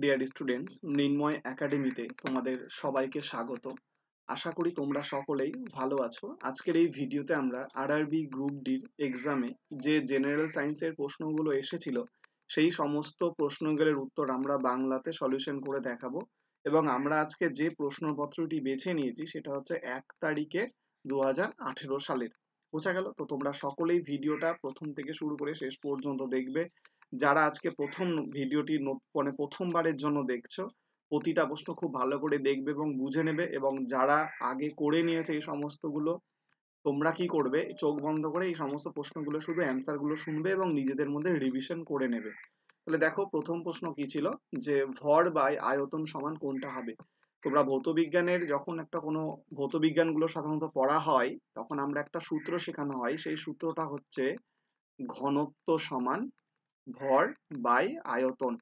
Dear students মৃন্ময় একাডেমিতে তোমাদের সবাইকে স্বাগত আশা করি তোমরা সকলেই ভালো আছো আজকের এই ভিডিওতে আমরা আরআরবি গ্রুপ ডির এক্সামে যে জেনারেল সায়েন্সের প্রশ্নগুলো এসেছিল সেই সমস্ত প্রশ্নগুলোর উত্তর আমরা বাংলাতে সলিউশন করে দেখাবো এবং আমরা আজকে যে প্রশ্নপত্রটি বেছে নিয়েছি সেটা হচ্ছে এক তারিখের দু সালের বোঝা গেল তো তোমরা সকলেই ভিডিওটা প্রথম থেকে শুরু করে শেষ পর্যন্ত দেখবে যারা আজকে প্রথম ভিডিওটি মানে প্রথমবারের জন্য দেখছো প্রতিটা প্রশ্ন খুব ভালো করে দেখবে এবং বুঝে নেবে এবং যারা আগে করে নিয়েছে এই সমস্তগুলো তোমরা কি করবে চোখ বন্ধ করে এই সমস্ত প্রশ্নগুলো শুধু অ্যান্সারগুলো শুনবে এবং নিজেদের মধ্যে রিভিশন করে নেবে তাহলে দেখো প্রথম প্রশ্ন কি ছিল যে ভর বাই আয়তন সমান কোনটা হবে তোমরা ভৌতবিজ্ঞানের যখন একটা কোনো ভৌতবিজ্ঞানগুলো সাধারণত পড়া হয় তখন আমরা একটা সূত্র শেখানো হয় সেই সূত্রটা হচ্ছে ঘনত্ব সমান ভর বাই আয়তন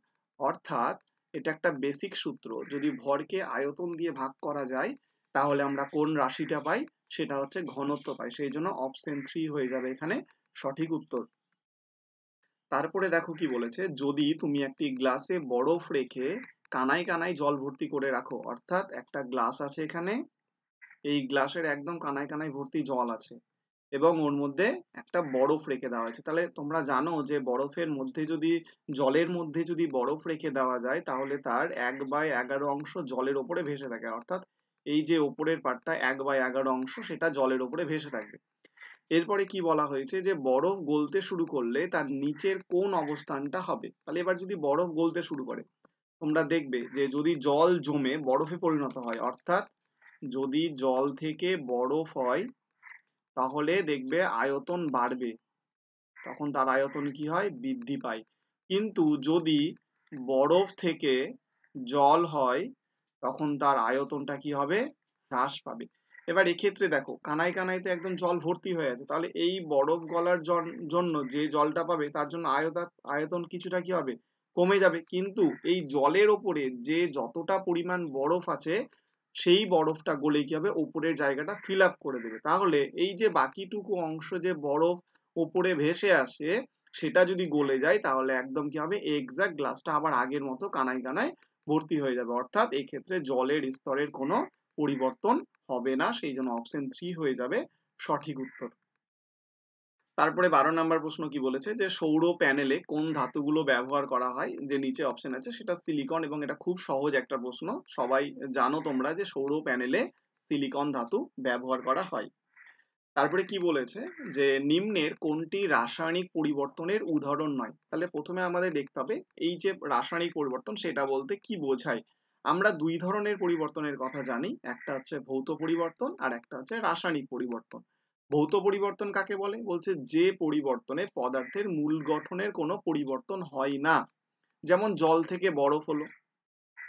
অর্থাৎ এটা একটা বেসিক সূত্র যদি ভরকে আয়তন দিয়ে ভাগ করা যায় তাহলে আমরা কোন রাশিটা পাই সেটা হচ্ছে ঘনত্ব পাই সেই জন্য অপশন থ্রি হয়ে যাবে এখানে সঠিক উত্তর তারপরে দেখো কি বলেছে যদি তুমি একটি গ্লাসে বরফ রেখে কানায় কানায় জল ভর্তি করে রাখো অর্থাৎ একটা গ্লাস আছে এখানে এই গ্লাসের একদম কানায় কানায় ভর্তি জল আছে এবং ওর মধ্যে একটা হ্যাঁ। বরফ রেখে দেওয়া হয়েছে তাহলে তোমরা জানো যে বরফের মধ্যে যদি জলের মধ্যে যদি বরফ রেখে দেওয়া যায় তাহলে তার এক বাই এগারো অংশ জলের ওপরে ভেসে থাকে অর্থাৎ এই যে ওপরের পাটটা এক বাই এগারো অংশ সেটা জলের ওপরে ভেসে থাকবে এরপরে কি বলা হয়েছে যে বরফ গলতে শুরু করলে তার নিচের কোন অবস্থানটা হবে তাহলে এবার যদি বরফ গলতে শুরু করে তোমরা দেখবে যে যদি জল জমে বরফে পরিণত হয় অর্থাৎ যদি জল থেকে বরফ হয় তাহলে দেখবে আয়তন বাড়বে তখন তার আয়তন কি হয় বৃদ্ধি পায় কিন্তু যদি বরফ থেকে জল হয় তখন তার আয়তনটা কি হবে হ্রাস পাবে এবার এক্ষেত্রে দেখো কানাই কানাইতে একদম জল ভর্তি হয়ে আছে তাহলে এই বরফ গলার জন্য যে জলটা পাবে তার জন্য আয়তন আয়তন কিছুটা কি হবে কমে যাবে কিন্তু এই জলের ওপরে যে যতটা পরিমাণ বরফ আছে সেই বরফটা গলে কি হবে ওপরের জায়গাটা ফিল আপ করে দেবে তাহলে এই যে বাকিটুকু অংশ যে বরফ ওপরে ভেসে আসে সেটা যদি গলে যায় তাহলে একদম কি হবে এক্সাক্ট গ্লাসটা আবার আগের মতো কানায় কানায় ভর্তি হয়ে যাবে অর্থাৎ এক্ষেত্রে জলের স্তরের কোনো পরিবর্তন হবে না সেই জন্য অপশন থ্রি হয়ে যাবে সঠিক উত্তর তারপরে বারো নম্বর প্রশ্ন কি বলেছে যে সৌর প্যানেলে কোন ধাতুগুলো ব্যবহার করা হয় যে নিচে অপশন আছে সেটা সিলিকন এবং এটা খুব সহজ একটা প্রশ্ন সবাই জানো তোমরা যে সৌর প্যানেলে সিলিকন ধাতু ব্যবহার করা হয় তারপরে কি বলেছে যে নিম্নের কোনটি রাসায়নিক পরিবর্তনের উদাহরণ নয় তাহলে প্রথমে আমাদের দেখতে হবে এই যে রাসায়নিক পরিবর্তন সেটা বলতে কি বোঝায় আমরা দুই ধরনের পরিবর্তনের কথা জানি একটা হচ্ছে ভৌত পরিবর্তন আর একটা হচ্ছে রাসায়নিক পরিবর্তন ভৌত পরিবর্তন কাকে বলে বলছে যে পরিবর্তনে পদার্থের মূল গঠনের কোনো পরিবর্তন হয় না যেমন জল থেকে বরফ হলো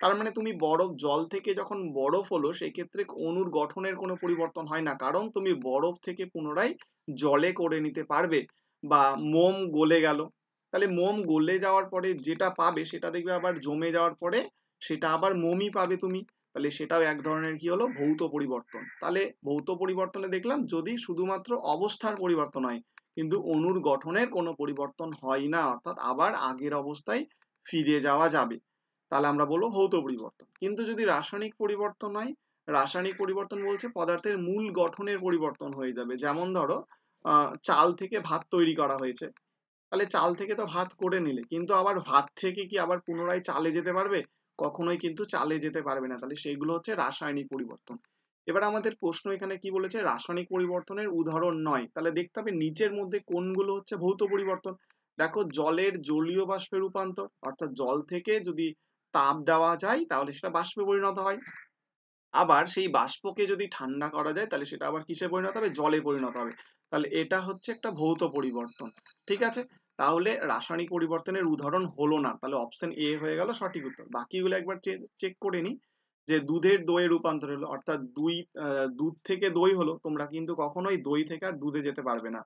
তার মানে তুমি বরফ জল থেকে যখন বরফ হলো সেই ক্ষেত্রে অনুর গঠনের কোনো পরিবর্তন হয় না কারণ তুমি বরফ থেকে পুনরায় জলে করে নিতে পারবে বা মোম গলে গেল তাহলে মোম গলে যাওয়ার পরে যেটা পাবে সেটা দেখবে আবার জমে যাওয়ার পরে সেটা আবার মোমই পাবে তুমি তাহলে সেটাও এক ধরনের কি হলো ভৌত পরিবর্তন তাহলে ভৌত পরিবর্তনে দেখলাম যদি শুধুমাত্র অবস্থার পরিবর্তন হয় কিন্তু অণুর গঠনের কোনো পরিবর্তন হয় না অর্থাৎ আবার আগের অবস্থায় ফিরে যাওয়া যাবে তাহলে আমরা বলবো ভৌত পরিবর্তন কিন্তু যদি রাসায়নিক পরিবর্তন হয় রাসায়নিক পরিবর্তন বলছে পদার্থের মূল গঠনের পরিবর্তন হয়ে যাবে যেমন ধরো চাল থেকে ভাত তৈরি করা হয়েছে তাহলে চাল থেকে তো ভাত করে নিলে কিন্তু আবার ভাত থেকে কি আবার পুনরায় চালে যেতে পারবে কখনোই কিন্তু চালে যেতে পারবে না তাহলে সেইগুলো হচ্ছে রাসায়নিক পরিবর্তন এবার আমাদের প্রশ্ন এখানে কি বলেছে রাসায়নিক পরিবর্তনের উদাহরণ নয় তাহলে দেখতে হবে নিচের মধ্যে কোনগুলো হচ্ছে ভৌত পরিবর্তন দেখো জলের জলীয় বাষ্পে রূপান্তর অর্থাৎ জল থেকে যদি তাপ দেওয়া যায় তাহলে সেটা বাষ্পে পরিণত হয় আবার সেই বাষ্পকে যদি ঠান্ডা করা যায় তাহলে সেটা আবার কিসে পরিণত হবে জলে পরিণত হবে তাহলে এটা হচ্ছে একটা ভৌত পরিবর্তন ঠিক আছে তাহলে রাসায়নিক পরিবর্তনের উদাহরণ হলো না তাহলে অপশন এ হয়ে গেল সঠিক উত্তর বাকিগুলো একবার চেক করে নি যে দুধের দইয়ের রূপান্তর হলো অর্থাৎ দুই দুধ থেকে দই হলো তোমরা কিন্তু কখনোই দই থেকে আর দুধে যেতে পারবে না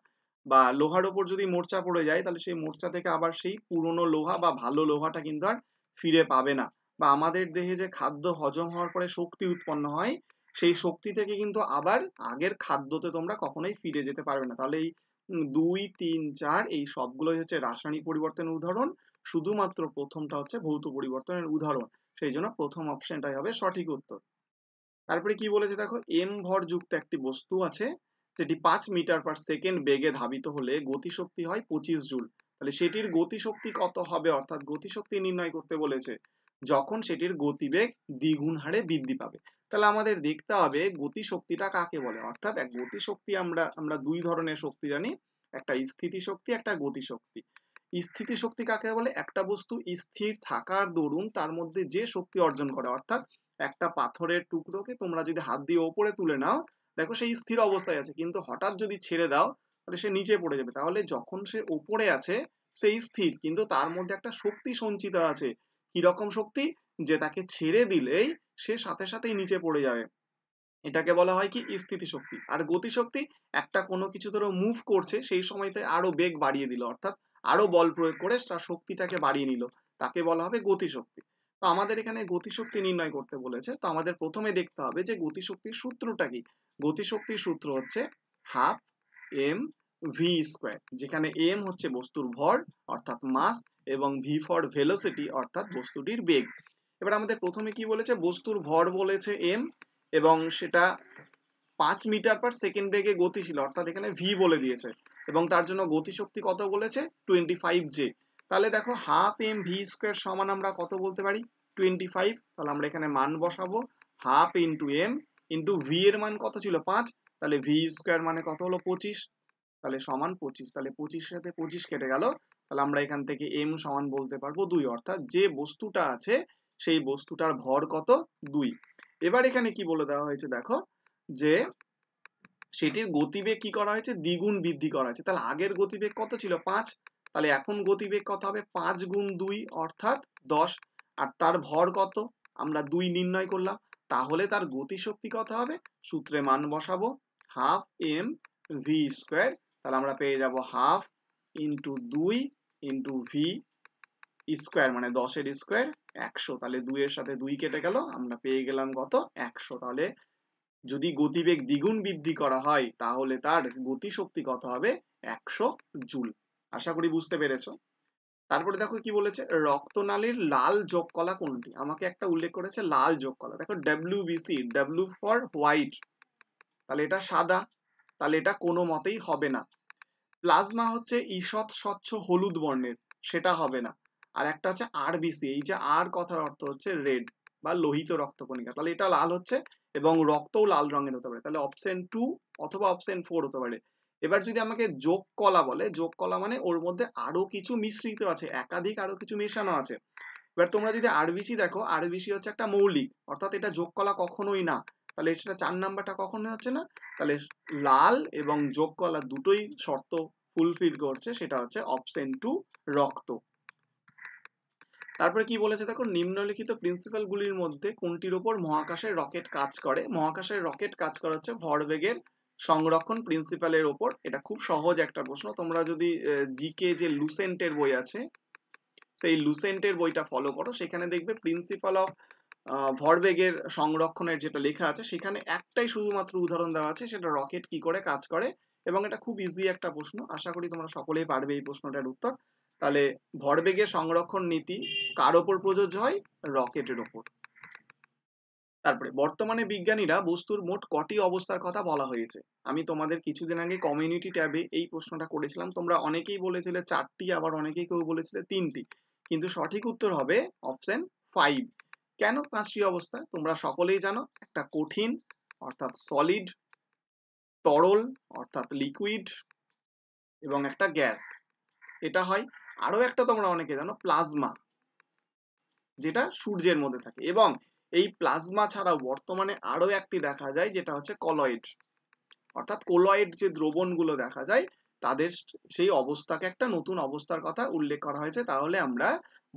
বা লোহার ওপর যদি মোর্চা পড়ে যায় তাহলে সেই মোর্চা থেকে আবার সেই পুরনো লোহা বা ভালো লোহাটা কিন্তু আর ফিরে পাবে না বা আমাদের দেহে যে খাদ্য হজম হওয়ার পরে শক্তি উৎপন্ন হয় সেই শক্তি থেকে কিন্তু আবার আগের খাদ্যতে তোমরা কখনোই ফিরে যেতে পারবে না তাহলে এই দুই তিন চার এই সবগুলোই হচ্ছে রাসায়নিক পরিবর্তনের উদাহরণ শুধুমাত্র প্রথমটা হচ্ছে ভৌত পরিবর্তনের উদাহরণ সেই জন্য প্রথম অপশনটাই হবে সঠিক উত্তর তারপরে কি বলেছে দেখো এম যুক্ত একটি বস্তু আছে যেটি পাঁচ মিটার পার সেকেন্ড বেগে ধাবিত হলে গতিশক্তি হয় পঁচিশ জুল তাহলে সেটির গতিশক্তি কত হবে অর্থাৎ গতিশক্তি নির্ণয় করতে বলেছে যখন সেটির গতিবেগ দ্বিগুণ হারে বৃদ্ধি পাবে তাহলে আমাদের দেখতে হবে গতি শক্তিটা কাকে বলে অর্থাৎ এক গতি শক্তি আমরা আমরা দুই ধরনের শক্তি জানি একটা স্থিতি শক্তি একটা গতি শক্তি স্থিতি শক্তি কাকে বলে একটা বস্তু স্থির থাকার দরুন তার মধ্যে যে শক্তি অর্জন করে অর্থাৎ একটা পাথরের টুকরোকে তোমরা যদি হাত দিয়ে ওপরে তুলে নাও দেখো সেই স্থির অবস্থায় আছে কিন্তু হঠাৎ যদি ছেড়ে দাও তাহলে সে নিচে পড়ে যাবে তাহলে যখন সে ওপরে আছে সেই স্থির কিন্তু তার মধ্যে একটা শক্তি সঞ্চিত আছে কিরকম শক্তি যে তাকে ছেড়ে দিলেই সে সাথে সাথেই নিচে পড়ে যাবে এটাকে বলা হয় কি স্থিতিশক্তি আর গতিশক্তি একটা কোনো কিছু ধরো মুভ করছে সেই সময়তে আরো বেগ বাড়িয়ে দিল অর্থাৎ আরো বল প্রয়োগ করে তার শক্তিটাকে বাড়িয়ে নিল তাকে বলা হবে গতিশক্তি তো আমাদের এখানে গতিশক্তি নির্ণয় করতে বলেছে তো আমাদের প্রথমে দেখতে হবে যে গতিশক্তির সূত্রটা কি গতিশক্তির সূত্র হচ্ছে হাফ এম ভি স্কোয়ার যেখানে এম হচ্ছে বস্তুর ভর অর্থাৎ মাস এবং ভি ফর ভেলোসিটি অর্থাৎ বস্তুটির বেগ এবার আমাদের প্রথমে কি বলেছে বস্তুর ভর বলেছে এম এবং সেটা পাঁচ মিটার পার সেকেন্ড বেগে গতি ছিল অর্থাৎ এখানে ভি বলে দিয়েছে এবং তার জন্য গতিশক্তি কত বলেছে টোয়েন্টি ফাইভ জে তাহলে দেখো হাফ এম ভি স্কোয়ার সমান আমরা কত বলতে পারি টোয়েন্টি ফাইভ তাহলে আমরা এখানে মান বসাবো half into m into v এর মান কত ছিল পাঁচ তাহলে ভি স্কোয়ার মানে কত হলো পঁচিশ তাহলে সমান পঁচিশ তাহলে পঁচিশের সাথে পঁচিশ কেটে গেল তাহলে আমরা এখান থেকে এম সমান বলতে পারবো দুই অর্থাৎ যে বস্তুটা আছে সেই বস্তুটার ভর কত দুই এবার এখানে কি বলে দেওয়া হয়েছে দেখো যে সেটির গতিবেগ কি করা হয়েছে দ্বিগুণ বৃদ্ধি করা হয়েছে তাহলে আগের গতিবেগ কত ছিল পাঁচ তাহলে এখন গতিবেগ কত হবে পাঁচ গুণ দুই অর্থাৎ দশ আর তার ভর কত আমরা দুই নির্ণয় করলাম তাহলে তার গতিশক্তি কত হবে সূত্রে মান বসাবো হাফ এম ভি স্কোয়ার তাহলে আমরা পেয়ে যাব হাফ ইন্টু দুই ইন্টু ভি স্কোয়ার মানে দশের স্কোয়ার একশো তাহলে দুইয়ের সাথে দুই কেটে গেল আমরা পেয়ে গেলাম কত একশো তাহলে যদি গতিবেগ দ্বিগুণ বৃদ্ধি করা হয় তাহলে তার গতিশক্তি কত হবে একশো জুল আশা করি বুঝতে পেরেছো তারপরে দেখো কি বলেছে রক্তনালীর লাল যোগ কলা কোনটি আমাকে একটা উল্লেখ করেছে লাল যোগ কলা দেখো বিসি ডাব্লিউ ফর হোয়াইট তাহলে এটা সাদা তাহলে এটা কোনো মতেই হবে না প্লাজমা হচ্ছে ঈষৎ স্বচ্ছ হলুদ বর্ণের সেটা হবে না আর একটা হচ্ছে আরবিসি এই যে আর কথার অর্থ হচ্ছে রেড বা লোহিত রক্তকণিকা তাহলে এটা লাল হচ্ছে এবং রক্তও লাল রঙের হতে পারে তাহলে অপশন টু অথবা অপশন ফোর হতে পারে এবার যদি আমাকে যোগ কলা বলে যোগ কলা মানে ওর মধ্যে আরো কিছু মিশ্রিত আছে একাধিক আরো কিছু মেশানো আছে এবার তোমরা যদি আরবিসি দেখো আরবিসি হচ্ছে একটা মৌলিক অর্থাৎ এটা যোগ কলা কখনোই না তাহলে সেটা চার নাম্বারটা কখনোই হচ্ছে না তাহলে লাল এবং যোগ কলা দুটোই শর্ত ফুলফিল করছে সেটা হচ্ছে অপশন টু রক্ত তারপরে কি বলেছে দেখো নিম্নলিখিত গুলির মধ্যে কোনটির ওপর মহাকাশের রকেট কাজ করে মহাকাশের রকেট কাজ করা হচ্ছে ভরবেগের সংরক্ষণ প্রিন্সিপালের ওপর এটা খুব সহজ একটা প্রশ্ন তোমরা যদি জিকে যে লুসেন্টের বই আছে সেই লুসেন্টের বইটা ফলো করো সেখানে দেখবে প্রিন্সিপাল অফ ভরবেগের সংরক্ষণের যেটা লেখা আছে সেখানে একটাই শুধুমাত্র উদাহরণ দেওয়া আছে সেটা রকেট কি করে কাজ করে এবং এটা খুব ইজি একটা প্রশ্ন আশা করি তোমরা সকলেই পারবে এই প্রশ্নটার উত্তর তাহলে ভরবেগের সংরক্ষণ নীতি কার ওপর প্রযোজ্য হয় রকেটের ওপর তারপরে বর্তমানে বিজ্ঞানীরা বস্তুর মোট কটি অবস্থার কথা বলা হয়েছে আমি তোমাদের কিছুদিন আগে কমিউনিটি ট্যাবে এই প্রশ্নটা করেছিলাম তোমরা অনেকেই বলেছিলে চারটি আবার অনেকেই কেউ বলেছিলে তিনটি কিন্তু সঠিক উত্তর হবে অপশন ফাইভ কেন পাঁচটি অবস্থা তোমরা সকলেই জানো একটা কঠিন অর্থাৎ সলিড তরল অর্থাৎ লিকুইড এবং একটা গ্যাস এটা হয় আরও একটা তোমরা অনেকে জানো প্লাজমা যেটা সূর্যের মধ্যে থাকে এবং এই প্লাজমা ছাড়াও বর্তমানে আরও একটি দেখা যায় যেটা হচ্ছে কলয়েড অর্থাৎ কোলয়েড যে দ্রবণগুলো দেখা যায় তাদের সেই অবস্থাকে একটা নতুন অবস্থার কথা উল্লেখ করা হয়েছে তাহলে আমরা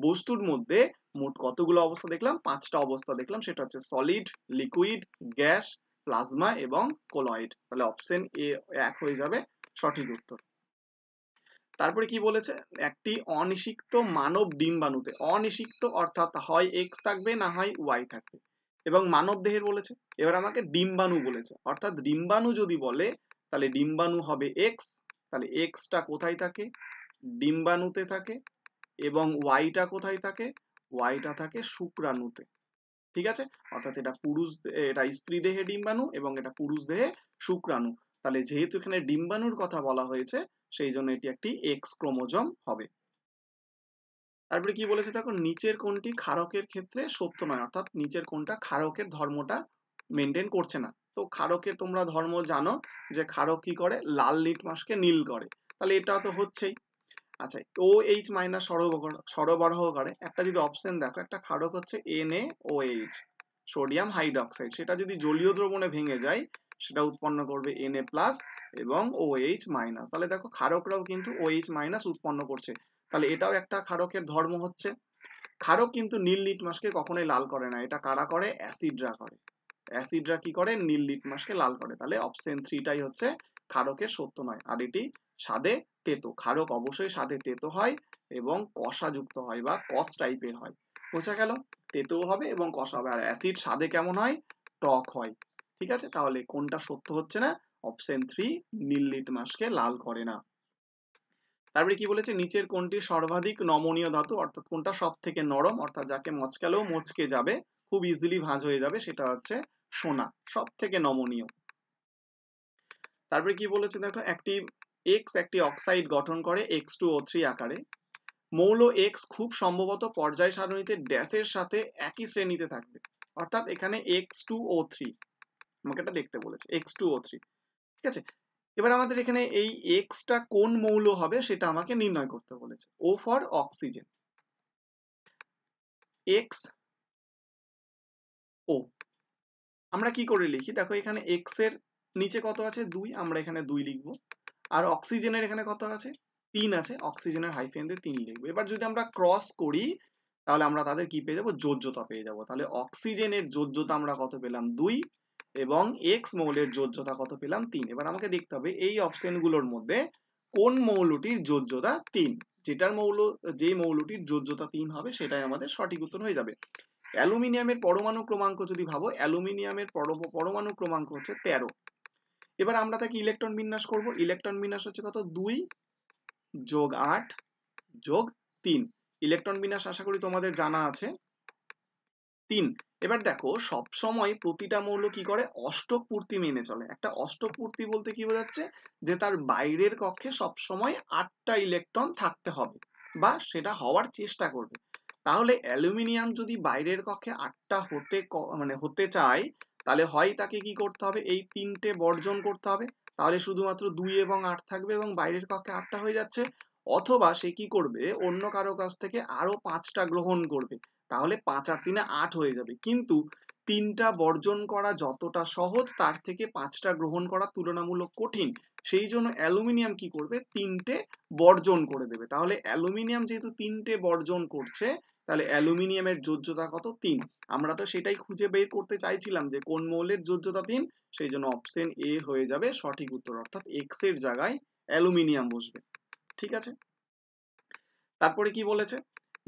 বস্তুর মধ্যে মোট কতগুলো অবস্থা দেখলাম পাঁচটা অবস্থা দেখলাম সেটা হচ্ছে সলিড লিকুইড গ্যাস প্লাজমা এবং কোলয়েড তাহলে অপশন এ এক হয়ে যাবে সঠিক উত্তর তারপরে কি বলেছে একটি অনিষিক্ত মানব ডিম্বাণুতে অনিষিক্ত অর্থাৎ হয় এক্স থাকবে না হয় ওয়াই থাকবে এবং মানব দেহের বলেছে এবার আমাকে ডিম্বাণু বলেছে অর্থাৎ ডিম্বাণু যদি বলে তাহলে ডিম্বাণু হবে এক্স তাহলে এক্সটা কোথায় থাকে ডিম্বাণুতে থাকে এবং ওয়াইটা কোথায় থাকে ওয়াইটা থাকে শুক্রাণুতে ঠিক আছে অর্থাৎ এটা পুরুষ এটা স্ত্রী দেহে ডিম্বাণু এবং এটা পুরুষ দেহে শুক্রাণু তাহলে যেহেতু এখানে ডিম্বাণুর কথা বলা হয়েছে সেই জন্য এটি একটি এক্স ক্রোমোজম হবে তারপরে কি বলেছে দেখো নিচের কোনটি ক্ষারকের ক্ষেত্রে সত্য নয় অর্থাৎ নিচের কোনটা ক্ষারকের ধর্মটা মেনটেন করছে না তো ক্ষারকের তোমরা ধর্ম জানো যে ক্ষারক কি করে লাল লিটমাসকে নীল করে তাহলে এটা তো হচ্ছেই আচ্ছা ও এইচ মাইনাস সরবরাহ করে একটা যদি অপশন দেখো একটা ক্ষারক হচ্ছে N A O H sodium hydroxide সেটা যদি জলীয় দ্রবণে ভেঙে যায় সেটা উৎপন্ন করবে এন এ প্লাস এবং ও এইচ মাইনাস তাহলে দেখো ক্ষারকরাও কিন্তু ও এইচ মাইনাস উৎপন্ন করছে তাহলে এটাও একটা ক্ষারকের ধর্ম হচ্ছে ক্ষারক কিন্তু নীল লিটমাসকে কখনোই লাল করে না এটা কারা করে অ্যাসিডরা করে অ্যাসিডরা কি করে নীল লিটমাসকে লাল করে তাহলে অপশন থ্রিটাই হচ্ছে ক্ষারকের সত্য নয় আর এটি স্বাদে তেতো ক্ষারক অবশ্যই স্বাদে তেতো হয় এবং কষা যুক্ত হয় বা কস টাইপের হয় বোঝা গেল তেতো হবে এবং কষা হবে আর অ্যাসিড স্বাদে কেমন হয় টক হয় ঠিক আছে তাহলে কোনটা সত্য হচ্ছে না অপশন থ্রি নীললিট মাসকে লাল করে না তারপরে কি বলেছে নিচের কোনটি সর্বাধিক নমনীয় ধাতু অর্থাৎ কোনটা সব থেকে নরম অর্থাৎ যাকে মচকালেও মচকে যাবে খুব ইজিলি ভাঁজ হয়ে যাবে সেটা হচ্ছে সোনা সব থেকে নমনীয় তারপরে কি বলেছে দেখো একটি এক্স একটি অক্সাইড গঠন করে এক্স টু ও থ্রি আকারে মৌল এক্স খুব সম্ভবত পর্যায় সারণীতে ড্যাশের সাথে একই শ্রেণীতে থাকবে অর্থাৎ এখানে এক্স টু ও থ্রি আমাকে এটা দেখতে বলেছে এক্স টু ও থ্রি ঠিক আছে এবার আমাদের এখানে এই এক্সটা কোন মৌল হবে সেটা আমাকে নির্ণয় করতে বলেছে O for oxygen x O আমরা কি করে লিখি দেখো এখানে এক্স এর নিচে কত আছে দুই আমরা এখানে দুই লিখবো আর অক্সিজেনের এখানে কত আছে তিন আছে অক্সিজেনের হাইফেন দিয়ে তিন লিখবো এবার যদি আমরা ক্রস করি তাহলে আমরা তাদের কি পেয়ে যাবো যোজ্যতা পেয়ে যাবো তাহলে অক্সিজেনের যোজ্যতা আমরা কত পেলাম দুই এবং এক্স মৌলের যোজ্যতা কত পেলাম তিন এবার আমাকে দেখতে হবে এই অপশনগুলোর মধ্যে কোন মৌলটির যোজ্যতা তিন যেটার মৌল যেই মৌলটির যোজ্যতা তিন হবে সেটাই আমাদের সঠিক উত্তর হয়ে যাবে অ্যালুমিনিয়ামের পরমাণু ক্রমাঙ্ক যদি ভাবো অ্যালুমিনিয়ামের পরমাণু ক্রমাঙ্ক হচ্ছে তেরো এবার আমরা তাকে ইলেকট্রন বিন্যাস করব ইলেকট্রন বিন্যাস হচ্ছে কত দুই যোগ আট যোগ তিন ইলেকট্রন বিন্যাস আশা করি তোমাদের জানা আছে তিন এবার দেখো সব সময় প্রতিটা মৌল কি করে অষ্টক পূর্তি মেনে চলে একটা অষ্টক পূর্তি বলতে কি বোঝাচ্ছে যে তার বাইরের কক্ষে সব সময় আটটা ইলেকট্রন থাকতে হবে বা সেটা হওয়ার চেষ্টা করবে তাহলে অ্যালুমিনিয়াম যদি বাইরের কক্ষে আটটা হতে মানে হতে চায় তাহলে হয় তাকে কি করতে হবে এই তিনটে বর্জন করতে হবে তাহলে শুধুমাত্র দুই এবং আট থাকবে এবং বাইরের কক্ষে আটটা হয়ে যাচ্ছে অথবা সে কি করবে অন্য কারো কাছ থেকে আরো পাঁচটা গ্রহণ করবে তাহলে পাঁচ আর তিনে আট হয়ে যাবে কিন্তু তিনটা বর্জন করা যতটা সহজ তার থেকে পাঁচটা গ্রহণ করা তুলনামূলক কঠিন সেই জন্য অ্যালুমিনিয়াম কি করবে তিনটে বর্জন করে দেবে তাহলে অ্যালুমিনিয়াম যেহেতু তিনটে বর্জন করছে তাহলে অ্যালুমিনিয়ামের যোজ্যতা কত তিন আমরা তো সেটাই খুঁজে বের করতে চাইছিলাম যে কোন মৌলের যোজ্যতা তিন সেই জন্য অপশন এ হয়ে যাবে সঠিক উত্তর অর্থাৎ এক্স এর জায়গায় অ্যালুমিনিয়াম বসবে ঠিক আছে তারপরে কি বলেছে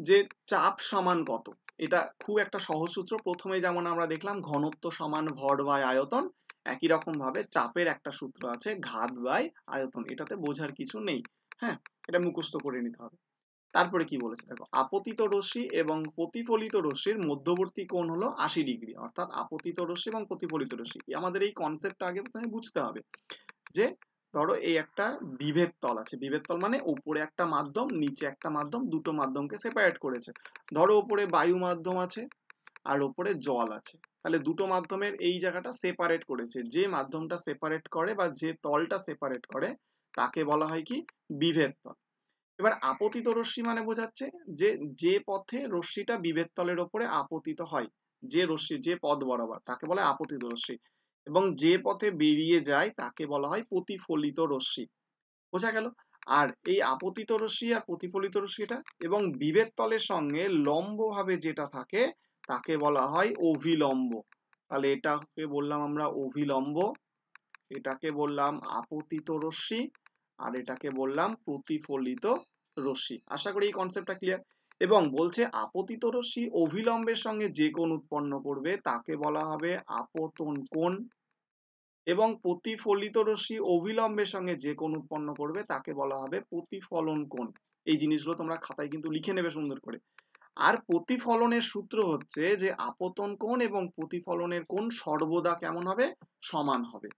যে চাপ সমান কত এটা খুব একটা সহজ সূত্র প্রথমে যেমন আমরা দেখলাম ঘনত্ব সমান ভর বাই আয়তন একই রকম ভাবে চাপের একটা সূত্র আছে ঘাত বাই আয়তন এটাতে বোঝার কিছু নেই হ্যাঁ এটা মুখস্থ করে নিতে হবে তারপরে কি বলেছে দেখো আপতিত রশ্মি এবং প্রতিফলিত রশ্মির মধ্যবর্তী কোণ হলো আশি ডিগ্রি অর্থাৎ আপতিত রশ্মি এবং প্রতিফলিত রশ্মি আমাদের এই কনসেপ্টটা আগে প্রথমে বুঝতে হবে যে ধরো এই একটা বিভেদ তল আছে বিভেদ তল মানে উপরে একটা মাধ্যম নিচে একটা মাধ্যম দুটো মাধ্যমকে সেপারেট করেছে ধরো উপরে বায়ু মাধ্যম আছে আর উপরে জল আছে তাহলে দুটো মাধ্যমের এই জায়গাটা সেপারেট করেছে যে মাধ্যমটা সেপারেট করে বা যে তলটা সেপারেট করে তাকে বলা হয় কি বিভেদ তল এবার আপতিত রশ্মি মানে বোঝাচ্ছে যে যে পথে রশ্মিটা বিভেদ তলের ওপরে আপতিত হয় যে রশ্মি যে পথ বরাবর তাকে বলে আপতিত রশ্মি এবং যে পথে বেরিয়ে যায় তাকে বলা হয় প্রতিফলিত রশ্মি বোঝা গেল আর এই আপতিত রশ্মি আর প্রতিফলিত রশ্মি এটা এবং বিভেদ তলের সঙ্গে লম্বভাবে যেটা থাকে তাকে বলা হয় অভিলম্ব তাহলে এটাকে বললাম আমরা অভিলম্ব এটাকে বললাম আপতিত রশ্মি আর এটাকে বললাম প্রতিফলিত রশ্মি আশা করি এই কনসেপ্টটা ক্লিয়ার এবং বলছে আপতিত রশ্মি অভিলম্বের সঙ্গে যে কোন উৎপন্ন করবে তাকে বলা হবে আপতন কোন এবং প্রতিফলিত রশ্মি অভিলম্বের সঙ্গে যে কোন উৎপন্ন করবে তাকে বলা হবে প্রতিফলন কোন এই জিনিসগুলো তোমরা খাতায় কিন্তু লিখে নেবে সুন্দর করে আর প্রতিফলনের সূত্র হচ্ছে যে আপতন কোন এবং প্রতিফলনের কোন সর্বদা কেমন হবে সমান হবে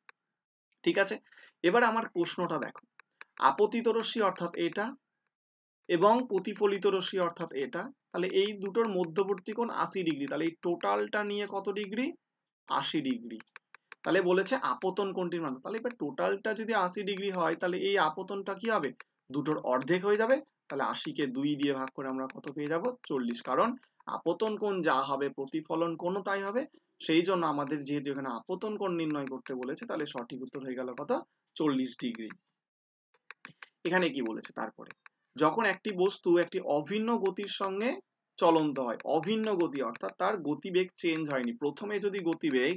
ঠিক আছে এবার আমার প্রশ্নটা দেখো আপতিত রশ্মি অর্থাৎ এটা এবং প্রতিফলিত রশ্মি অর্থাৎ এটা তাহলে এই দুটোর মধ্যবর্তী কোণ আশি ডিগ্রি তাহলে এই টোটালটা নিয়ে কত ডিগ্রি আশি ডিগ্রি তাহলে বলেছে আপতন কোনটির মান তাহলে এবার টোটালটা যদি আশি ডিগ্রি হয় তাহলে এই আপতনটা কি হবে দুটোর অর্ধেক হয়ে যাবে তাহলে আশিকে দুই দিয়ে ভাগ করে আমরা কত পেয়ে যাব চল্লিশ কারণ আপতন কোণ যা হবে প্রতিফলন কোণও তাই হবে সেই জন্য আমাদের যেহেতু এখানে আপতন কোণ নির্ণয় করতে বলেছে তাহলে সঠিক উত্তর হয়ে গেল কত চল্লিশ ডিগ্রি এখানে কি বলেছে তারপরে যখন একটি বস্তু একটি অভিন্ন গতির সঙ্গে চলন্ত হয় অভিন্ন গতি অর্থাৎ তার গতিবেগ চেঞ্জ হয়নি প্রথমে যদি গতিবেগ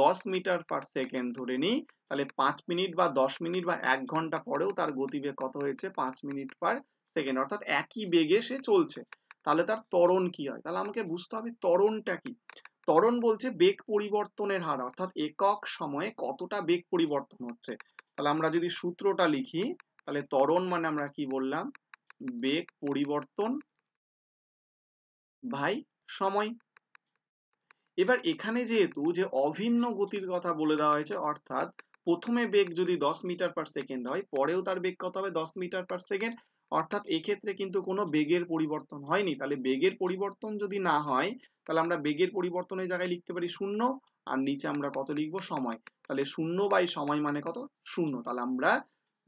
দশ মিটার পার সেকেন্ড ধরে নিই তাহলে পাঁচ মিনিট বা দশ মিনিট বা এক ঘন্টা পরেও তার গতিবেগ কত হয়েছে পাঁচ মিনিট পার সেকেন্ড অর্থাৎ একই বেগে সে চলছে তাহলে তার ত্বরণ কি হয় তাহলে আমাকে বুঝতে হবে ত্বরণটা কি ত্বরণ বলছে বেগ পরিবর্তনের হার অর্থাৎ একক সময়ে কতটা বেগ পরিবর্তন হচ্ছে তাহলে আমরা যদি সূত্রটা লিখি তাহলে ত্বরণ মানে আমরা কি বললাম বেগ পরিবর্তন ভাই সময় এবার এখানে যেহেতু যে অভিন্ন গতির কথা বলে দেওয়া হয়েছে অর্থাৎ প্রথমে বেগ যদি দশ মিটার পার সেকেন্ড হয় পরেও তার বেগ কত হবে দশ মিটার পার সেকেন্ড অর্থাৎ এক্ষেত্রে কিন্তু কোনো বেগের পরিবর্তন হয়নি তাহলে বেগের পরিবর্তন যদি না হয় তাহলে আমরা বেগের পরিবর্তনের জায়গায় লিখতে পারি শূন্য আর নিচে আমরা কত লিখবো সময় তাহলে শূন্য বাই সময় মানে কত শূন্য তাহলে আমরা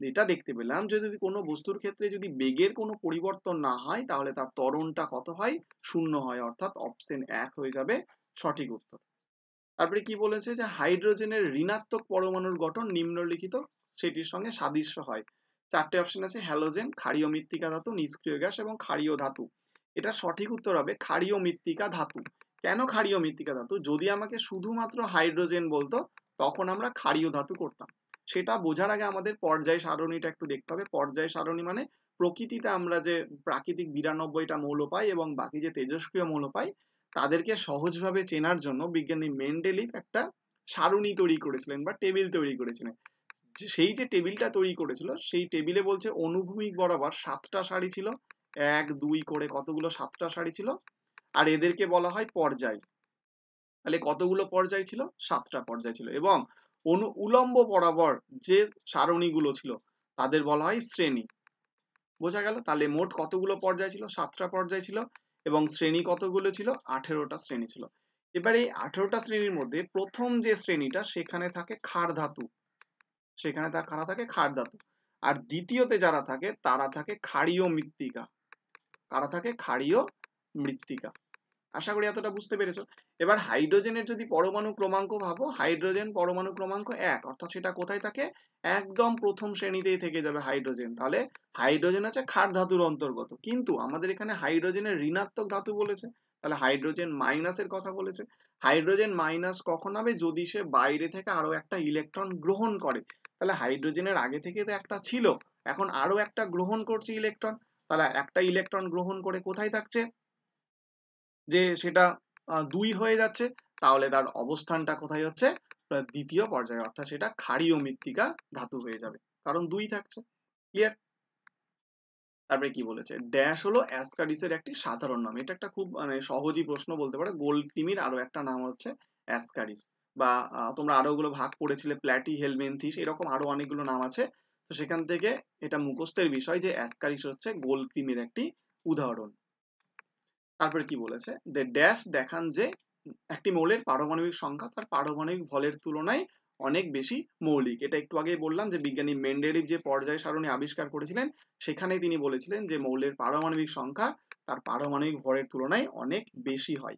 এটা দেখতে পেলাম যে যদি কোনো বস্তুর ক্ষেত্রে যদি বেগের কোনো পরিবর্তন না হয় তাহলে তার ত্বরণটা কত হয় শূন্য হয় অর্থাৎ অপশন এক হয়ে যাবে সঠিক উত্তর তারপরে কি বলেছে যে হাইড্রোজেনের ঋণাত্মক পরমাণুর গঠন নিম্নলিখিত সেটির সঙ্গে সাদৃশ্য হয় চারটে অপশন আছে হ্যালোজেন ক্ষারীয় মৃত্তিকা ধাতু নিষ্ক্রিয় গ্যাস এবং ক্ষারীয় ধাতু এটা সঠিক উত্তর হবে ক্ষারীয় মৃত্তিকা ধাতু কেন ক্ষারীয় মৃত্তিকা ধাতু যদি আমাকে শুধুমাত্র হাইড্রোজেন বলতো তখন আমরা ক্ষারীয় ধাতু করতাম সেটা বোঝার আগে আমাদের পর্যায় সারণীটা একটু দেখতে হবে পর্যায় সারণী মানে প্রকৃতিতে আমরা যে প্রাকৃতিক বিরানব্বইটা মৌল পাই এবং বাকি যে তেজস্ক্রিয় মৌল পাই তাদেরকে সহজভাবে চেনার জন্য বিজ্ঞানী মেন্ডেলিফ একটা সারণী তৈরি করেছিলেন বা টেবিল তৈরি করেছিলেন সেই যে টেবিলটা তৈরি করেছিল সেই টেবিলে বলছে অনুভূমিক বরাবর সাতটা শাড়ি ছিল এক দুই করে কতগুলো সাতটা শাড়ি ছিল আর এদেরকে বলা হয় পর্যায় তাহলে কতগুলো পর্যায় ছিল সাতটা পর্যায় ছিল এবং অনু উলম্ব বরাবর যে সারণীগুলো ছিল তাদের বলা হয় শ্রেণী বোঝা গেল তাহলে মোট কতগুলো পর্যায় ছিল সাতটা পর্যায় ছিল এবং শ্রেণী কতগুলো ছিল আঠেরোটা শ্রেণী ছিল এবার এই আঠেরোটা শ্রেণীর মধ্যে প্রথম যে শ্রেণীটা সেখানে থাকে খার ধাতু সেখানে তা কারা থাকে খার ধাতু আর দ্বিতীয়তে যারা থাকে তারা থাকে ক্ষারীয় মৃত্তিকা কারা থাকে ক্ষারীয় মৃত্তিকা আশা করি এতটা বুঝতে পেরেছো এবার হাইড্রোজেনের যদি পরমাণু ক্রমাঙ্ক ভাবো হাইড্রোজেন পরমাণু ক্রমাঙ্ক এক অর্থাৎ সেটা কোথায় থাকে একদম প্রথম শ্রেণীতেই থেকে যাবে হাইড্রোজেন তাহলে হাইড্রোজেন আছে খাট ধাতুর অন্তর্গত কিন্তু আমাদের এখানে হাইড্রোজেনের ঋণাত্মক ধাতু বলেছে তাহলে হাইড্রোজেন মাইনাসের কথা বলেছে হাইড্রোজেন মাইনাস কখন হবে যদি সে বাইরে থেকে আরো একটা ইলেকট্রন গ্রহণ করে তাহলে হাইড্রোজেনের আগে থেকে তো একটা ছিল এখন আরো একটা গ্রহণ করছে ইলেকট্রন তাহলে একটা ইলেকট্রন গ্রহণ করে কোথায় থাকছে যে সেটা দুই হয়ে যাচ্ছে তাহলে তার অবস্থানটা কোথায় হচ্ছে দ্বিতীয় পর্যায়ে অর্থাৎ সেটা ক্ষারীয় মৃত্তিকা ধাতু হয়ে যাবে কারণ দুই থাকছে ক্লিয়ার তারপরে কি বলেছে ড্যাশ হলো অ্যাসকারিসের একটি সাধারণ নাম এটা একটা খুব মানে সহজই প্রশ্ন বলতে পারে গোল্ড ক্রিমির আরো একটা নাম হচ্ছে অ্যাসকারিস বা তোমরা আরো ওগুলো ভাগ করেছিলে প্ল্যাটি হেলমেন্থিস এরকম আরো অনেকগুলো নাম আছে তো সেখান থেকে এটা মুখস্থের বিষয় যে অ্যাসকারিস হচ্ছে গোল্ড ক্রিমের একটি উদাহরণ তারপর কি বলেছে দে ড্যাশ দেখান যে একটি মৌলের পারমাণবিক সংখ্যা তার পারমাণবিক ভলের তুলনায় অনেক বেশি মৌলিক এটা একটু আগে বললাম যে বিজ্ঞানী মেন্ডেরিভ যে পর্যায় সারণী আবিষ্কার করেছিলেন সেখানে তিনি বলেছিলেন যে মৌলের পারমাণবিক সংখ্যা তার পারমাণবিক ভরের তুলনায় অনেক বেশি হয়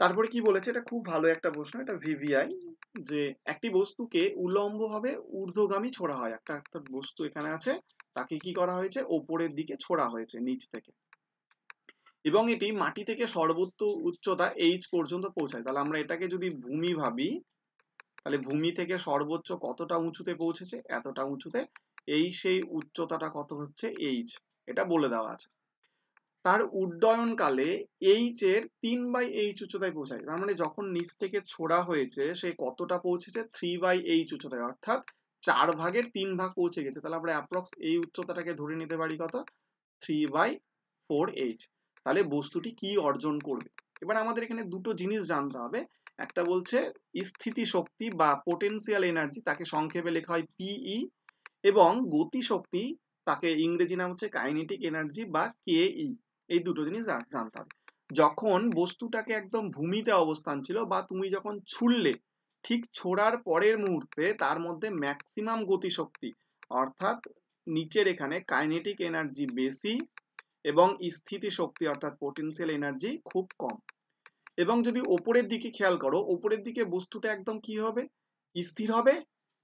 তারপরে কি বলেছে এটা খুব ভালো একটা প্রশ্ন এটা ভিভিআই যে একটি বস্তুকে উলম্বভাবে ঊর্ধ্বগামী ছোড়া হয় একটা একটা বস্তু এখানে আছে তাকে কি করা হয়েছে ওপরের দিকে ছোড়া হয়েছে নিচ থেকে এবং এটি মাটি থেকে সর্বোচ্চ উচ্চতা এইচ পর্যন্ত পৌঁছায় তাহলে আমরা এটাকে যদি ভূমি ভাবি তাহলে ভূমি থেকে সর্বোচ্চ কতটা উঁচুতে পৌঁছেছে এতটা উঁচুতে এই সেই উচ্চতাটা কত হচ্ছে এইচ এটা বলে দেওয়া আছে তার উড্ডয়নকালে এইচ এর তিন বাই এইচ উচ্চতায় পৌঁছায় তার মানে যখন নিচ থেকে ছোড়া হয়েছে সে কতটা পৌঁছেছে থ্রি বাই এইচ উচ্চতায় অর্থাৎ চার ভাগের তিন ভাগ পৌঁছে গেছে তাহলে আমরা অ্যাপ্রক্স এই উচ্চতাটাকে ধরে নিতে পারি কত থ্রি বাই ফোর এইচ তাহলে বস্তুটি কি অর্জন করবে এবার আমাদের এখানে দুটো জিনিস জানতে হবে একটা বলছে স্থিতি শক্তি বা পোটেন্সিয়াল এনার্জি তাকে সংক্ষেপে লেখা হয় পিই e এবং গতি শক্তি তাকে ইংরেজি নাম হচ্ছে কাইনেটিক এনার্জি বা কেই e। এই দুটো জিনিস জানতে হবে যখন বস্তুটাকে একদম ভূমিতে অবস্থান ছিল বা তুমি যখন ছুড়লে ঠিক ছোড়ার পরের মুহূর্তে তার মধ্যে ম্যাক্সিমাম গতিশক্তি অর্থাৎ নিচের এখানে কাইনেটিক এনার্জি বেশি এবং স্থিতি শক্তি অর্থাৎ পোটেন্সিয়াল এনার্জি খুব কম এবং যদি ওপরের দিকে খেয়াল করো ওপরের দিকে বস্তুটা একদম কি হবে স্থির হবে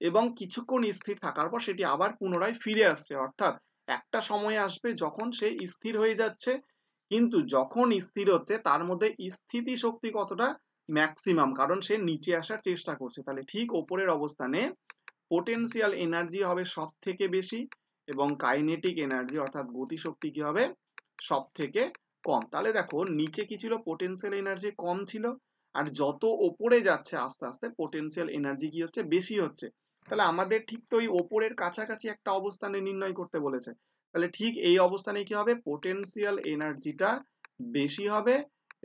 এবং কিছুক্ষণ স্থির থাকার পর সেটি আবার পুনরায় ফিরে আসছে অর্থাৎ একটা সময় আসবে যখন সে স্থির হয়ে যাচ্ছে কিন্তু যখন স্থির হচ্ছে তার মধ্যে স্থিতি শক্তি কতটা ম্যাক্সিমাম কারণ সে নিচে আসার চেষ্টা করছে তাহলে ঠিক ওপরের অবস্থানে পোটেন্সিয়াল এনার্জি হবে সব থেকে বেশি এবং কাইনেটিক এনার্জি অর্থাৎ গতিশক্তি কি হবে সব থেকে কম তাহলে দেখো নিচে কি ছিল পোটেন্সিয়াল এনার্জি কম ছিল আর যত ওপরে যাচ্ছে আস্তে আস্তে পোটেন্সিয়াল এনার্জি কি হচ্ছে বেশি হচ্ছে তাহলে আমাদের ঠিক তো ওই ওপরের কাছাকাছি একটা অবস্থানে নির্ণয় করতে বলেছে তাহলে ঠিক এই অবস্থানে কি হবে পোটেন্সিয়াল এনার্জিটা বেশি হবে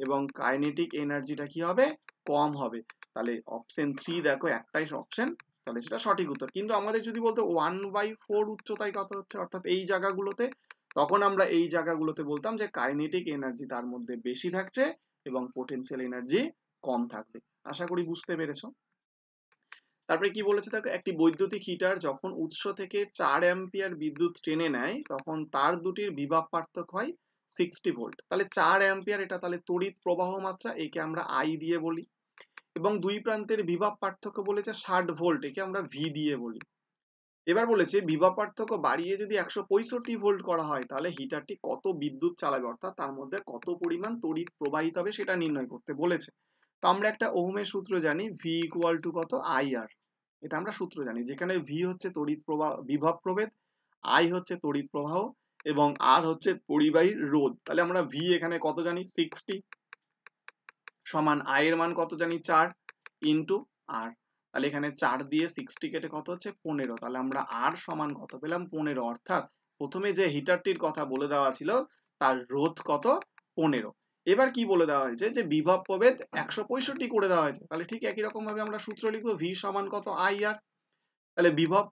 এবং কাইনেটিক এনার্জিটা কি হবে কম হবে তাহলে অপশন থ্রি দেখো একটাই অপশন তাহলে সেটা সঠিক উত্তর কিন্তু আমাদের যদি বলতে ওয়ান বাই ফোর উচ্চতায় কত হচ্ছে অর্থাৎ এই জায়গাগুলোতে তখন আমরা এই জায়গাগুলোতে বলতাম যে কাইনেটিক এনার্জি তার মধ্যে বেশি থাকছে এবং পোটেন্সিয়াল এনার্জি কম থাকবে আশা করি বুঝতে পেরেছ তারপরে কি বলেছে দেখো একটি বৈদ্যুতিক হিটার যখন উৎস থেকে চার অ্যাম্পিয়ার বিদ্যুৎ টেনে নেয় তখন তার দুটির বিভাব পার্থক্য হয় সিক্সটি ভোল্ট তাহলে চার অ্যাম্পিয়ার এটা তাহলে তড়িৎ প্রবাহ মাত্রা একে আমরা আই দিয়ে বলি এবং দুই প্রান্তের বিভাব পার্থক্য বলেছে ষাট ভোল্ট একে আমরা ভি দিয়ে বলি এবার বলেছে বিভব পার্থক্য বাড়িয়ে যদি একশো পঁয়ষট্টি ভোল্ট করা হয় তাহলে হিটারটি কত বিদ্যুৎ চালাবে অর্থাৎ তার মধ্যে কত পরিমাণ তড়িৎ প্রবাহিত হবে সেটা নির্ণয় করতে বলেছে তো আমরা একটা ওহমের সূত্র জানি ভি ইকুয়াল টু কত আই আর এটা আমরা সূত্র জানি যেখানে ভি হচ্ছে তড়িৎ প্রবাহ বিভব প্রভেদ আই হচ্ছে তড়িৎ প্রবাহ এবং আর হচ্ছে পরিবাহী রোধ তাহলে আমরা ভি এখানে কত জানি সিক্সটি সমান আই এর মান কত জানি চার ইন্টু আর তাহলে এখানে চার দিয়ে সিক্সটি কেটে কত হচ্ছে পনেরো তাহলে আমরা আর সমান কত পেলাম পনেরো অর্থাৎ প্রথমে যে হিটারটির কথা বলে দেওয়া ছিল তার রোধ কত পনেরো এবার কি বলে দেওয়া হয়েছে যে বিভব প্রভেদ একশো পঁয়ষট্টি করে দেওয়া হয়েছে তাহলে ঠিক একই রকম ভাবে আমরা সূত্র লিখবো ভি সমান কত আই আর তাহলে বিভব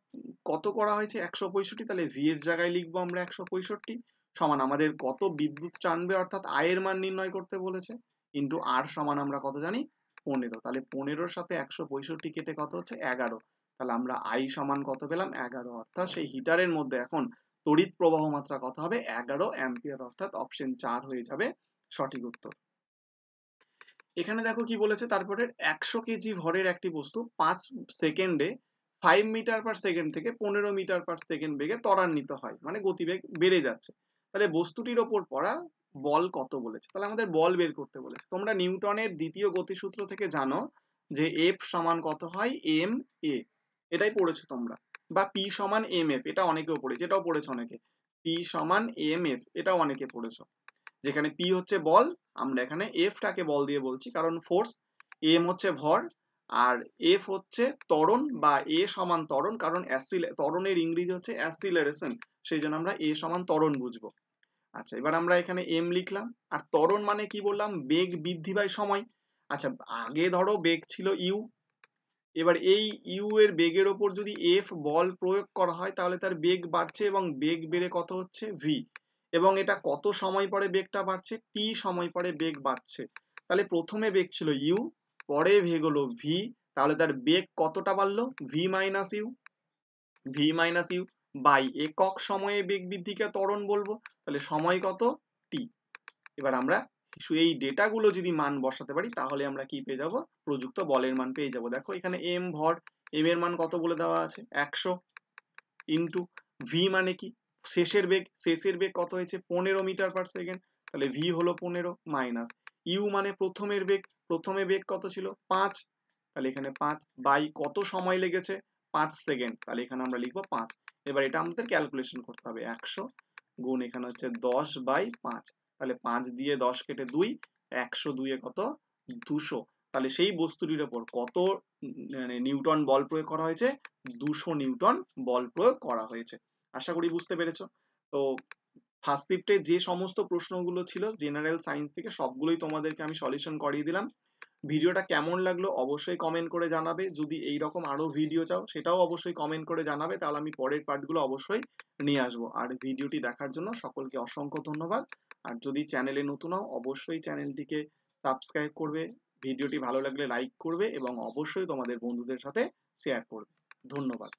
কত করা হয়েছে একশো পঁয়ষট্টি তাহলে ভি এর জায়গায় লিখবো আমরা একশো পঁয়ষট্টি সমান আমাদের কত বিদ্যুৎ টানবে অর্থাৎ আয়ের মান নির্ণয় করতে বলেছে কিন্তু আর সমান আমরা কত জানি পনেরো তাহলে পনেরোর সাথে একশো পঁয়ষট্টি কেটে কত হচ্ছে এগারো তাহলে আমরা আই সমান কত পেলাম এগারো অর্থাৎ সেই হিটারের মধ্যে এখন তড়িৎ প্রবাহ মাত্রা কত হবে এগারো অ্যাম্পিয়ার অর্থাৎ অপশন চার হয়ে যাবে সঠিক উত্তর এখানে দেখো কি বলেছে তারপরে একশো কেজি ভরের একটি বস্তু পাঁচ সেকেন্ডে ফাইভ মিটার পার সেকেন্ড থেকে পনেরো মিটার পার সেকেন্ড বেগে ত্বরান্বিত হয় মানে গতিবেগ বেড়ে যাচ্ছে তাহলে বস্তুটির ওপর পড়া বল কত বলেছে তাহলে আমাদের বল বের করতে বলেছে তোমরা নিউটনের দ্বিতীয় গতিসূত্র থেকে জানো যে এফ সমান কত হয় এম এ এটাই পড়েছো তোমরা বা পি সমান এম এফ এটা অনেকেও পড়েছে এটাও পড়েছো অনেকে পি সমান এম এফ এটাও অনেকে পড়েছো যেখানে পি হচ্ছে বল আমরা এখানে এফটাকে বল দিয়ে বলছি কারণ ফোর্স এম হচ্ছে ভর আর এফ হচ্ছে ত্বরণ বা এ সমান ত্বরণ কারণ ত্বরণের ইংরেজি হচ্ছে অ্যাসিলারেশন সেই জন্য আমরা এ সমান ত্বরণ বুঝবো আচ্ছা এবার আমরা এখানে এম লিখলাম আর ত্বরণ মানে কি বললাম বেগ বৃদ্ধি বাই সময় আচ্ছা আগে ধরো বেগ ছিল ইউ এবার এই ইউ এর বেগের ওপর যদি এফ বল প্রয়োগ করা হয় তাহলে তার বেগ বাড়ছে এবং বেগ বেড়ে কত হচ্ছে ভি এবং এটা কত সময় পরে বেগটা বাড়ছে টি সময় পরে বেগ বাড়ছে তাহলে প্রথমে বেগ ছিল ইউ পরে বেগ হলো ভি তাহলে তার বেগ কতটা বাড়লো V minus U V minus U by একক সময়ে বেগ বৃদ্ধিকে ত্বরণ বলবো তাহলে সময় কত টি এবার আমরা কিছু এই ডেটাগুলো যদি মান বসাতে পারি তাহলে আমরা কি পেয়ে যাব প্রযুক্ত বলের মান পেয়ে যাব দেখো এখানে এম ভর এম এর মান কত বলে দেওয়া আছে একশো ইন্টু ভি মানে কি শেষের বেগ শেষের বেগ কত হয়েছে পনেরো মিটার পার সেকেন্ড তাহলে ভি হলো পনেরো মাইনাস ইউ মানে প্রথমের বেগ প্রথমে বেগ কত ছিল পাঁচ তাহলে এখানে পাঁচ বাই কত সময় লেগেছে পাঁচ সেকেন্ড তাহলে এখানে আমরা লিখবো পাঁচ এবার এটা আমাদের ক্যালকুলেশন করতে হবে একশো গুণ এখানে হচ্ছে দশ বাই পাঁচ তাহলে পাঁচ দিয়ে দশ কেটে দুই একশো দুইয়ে কত দুশো তাহলে সেই বস্তুটির ওপর কত মানে নিউটন বল প্রয়োগ করা হয়েছে দুশো নিউটন বল প্রয়োগ করা হয়েছে আশা করি বুঝতে পেরেছ তো ফার্স্ট শিফটে যে সমস্ত প্রশ্নগুলো ছিল জেনারেল সায়েন্স থেকে সবগুলোই তোমাদেরকে আমি সলিউশন করিয়ে দিলাম ভিডিওটা কেমন লাগলো অবশ্যই কমেন্ট করে জানাবে যদি এই রকম আরও ভিডিও চাও সেটাও অবশ্যই কমেন্ট করে জানাবে তাহলে আমি পরের পার্টগুলো অবশ্যই নিয়ে আসবো আর ভিডিওটি দেখার জন্য সকলকে অসংখ্য ধন্যবাদ আর যদি চ্যানেলে নতুন হও অবশ্যই চ্যানেলটিকে সাবস্ক্রাইব করবে ভিডিওটি ভালো লাগলে লাইক করবে এবং অবশ্যই তোমাদের বন্ধুদের সাথে শেয়ার করবে ধন্যবাদ